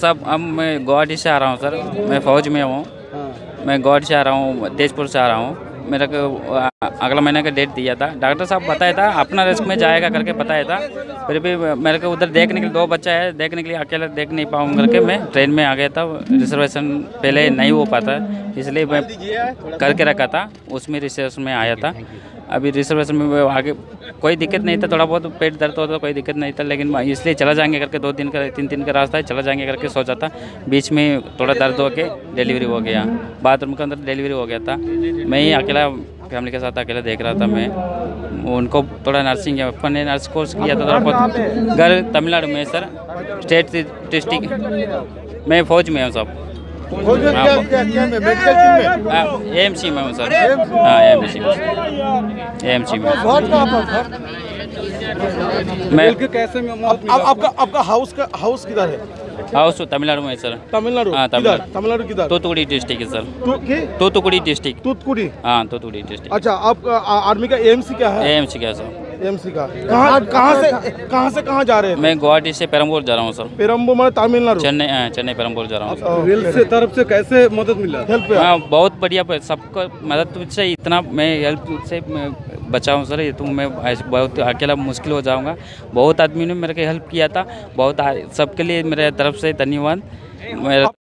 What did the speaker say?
सब अब मैं गुवाहाटी से आ रहा हूँ सर मैं फौज में हूँ हाँ। मैं गुवाहाटी से आ रहा हूँ तेजपुर से आ रहा हूँ मेरा को अगला महीने का डेट दिया था डॉक्टर साहब बताया था अपना रिस्क में जाएगा करके बताया था फिर भी मेरे को उधर देखने के लिए दो बच्चा है देखने के लिए अकेला देख नहीं पाऊँ करके मैं ट्रेन में आ गया था रिजर्वेशन पहले नहीं हो पाता इसलिए मैं करके रखा था उसमें रिजर्वेशन में आया था अभी रिजर्वेशन में आगे कोई दिक्कत नहीं था थोड़ा बहुत पेट दर्द होता था कोई दिक्कत नहीं था लेकिन इसलिए चला जाएंगे करके दो दिन का तीन दिन का रास्ता है चला जाएंगे करके सोचा था बीच में थोड़ा दर्द हो के डिलीवरी हो गया बाथरूम के अंदर डिलीवरी हो गया था मैं ही अकेला फैमिली के साथ अकेले देख रहा था मैं उनको थोड़ा नर्सिंग अपन ने नर्स कोर्स किया था थोड़ा बहुत घर तमिलनाडु में सर स्टेट डिस्ट्रिक्ट मैं फौज में हूँ सब एम सी में हूँ सर हाँ एम सी एम सी में मैं कैसे में आपका आपका हाउस का हाउस किधर है हाउसो तमिलनाडु में है सर तमिलनाडु हां तमिलनाडु तमिलनाडु किधर तोतुकुड़ी डिस्ट्रिक्ट है सर तोतुकुड़ी डिस्ट्रिक्ट तूतकुड़ी हाँ तोतुकुड़ी डिस्ट्रिक्ट अच्छा आप आर्मी का एम्स क्या है एम्स क्या है सर एमसी का कहाँ कहाँ से कहाँ से कहाँ जा रहे हैं मैं गुवाहाटी से पेरम्बोर जा रहा हूँ सर पेरम्बो मैं मतलब तमिलनाडु चेन्नई हाँ, चेन्नई पेरम्बोर जा रहा हूँ रेल से तरफ से कैसे मदद मिला हेल्प हाँ बहुत बढ़िया सबको मदद तो से इतना मैं हेल्प से बचा हूँ सर ये तो मैं बहुत अकेला मुश्किल हो जाऊँगा बहुत आदमी ने मेरे को हेल्प किया था बहुत सबके लिए मेरे तरफ से धन्यवाद मेरा